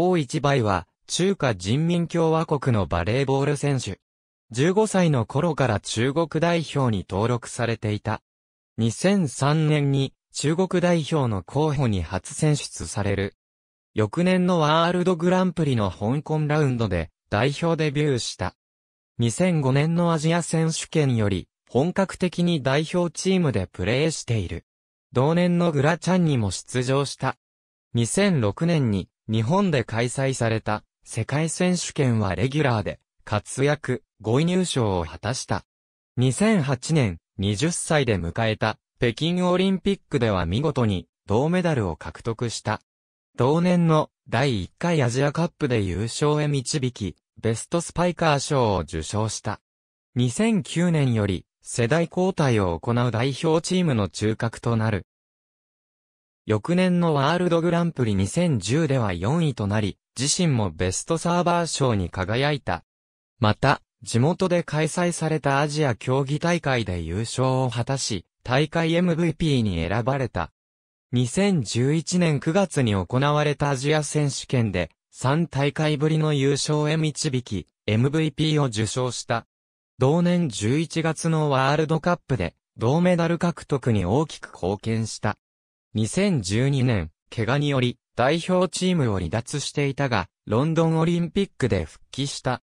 王一倍は、中華人民共和国のバレーボール選手。15歳の頃から中国代表に登録されていた。2003年に中国代表の候補に初選出される。翌年のワールドグランプリの香港ラウンドで代表デビューした。2005年のアジア選手権より本格的に代表チームでプレーしている。同年のグラチャンにも出場した。2006年に日本で開催された世界選手権はレギュラーで活躍、5位入賞を果たした。2008年、20歳で迎えた北京オリンピックでは見事に銅メダルを獲得した。同年の第1回アジアカップで優勝へ導き、ベストスパイカー賞を受賞した。2009年より世代交代を行う代表チームの中核となる。翌年のワールドグランプリ2010では4位となり、自身もベストサーバー賞に輝いた。また、地元で開催されたアジア競技大会で優勝を果たし、大会 MVP に選ばれた。2011年9月に行われたアジア選手権で、3大会ぶりの優勝へ導き、MVP を受賞した。同年11月のワールドカップで、銅メダル獲得に大きく貢献した。2012年、怪我により、代表チームを離脱していたが、ロンドンオリンピックで復帰した。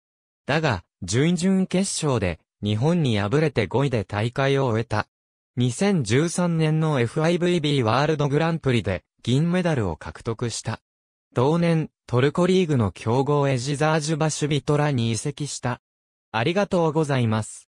だが、準々決勝で、日本に敗れて5位で大会を終えた。2013年の FIVB ワールドグランプリで、銀メダルを獲得した。同年、トルコリーグの強豪エジザージュバシュビトラに移籍した。ありがとうございます。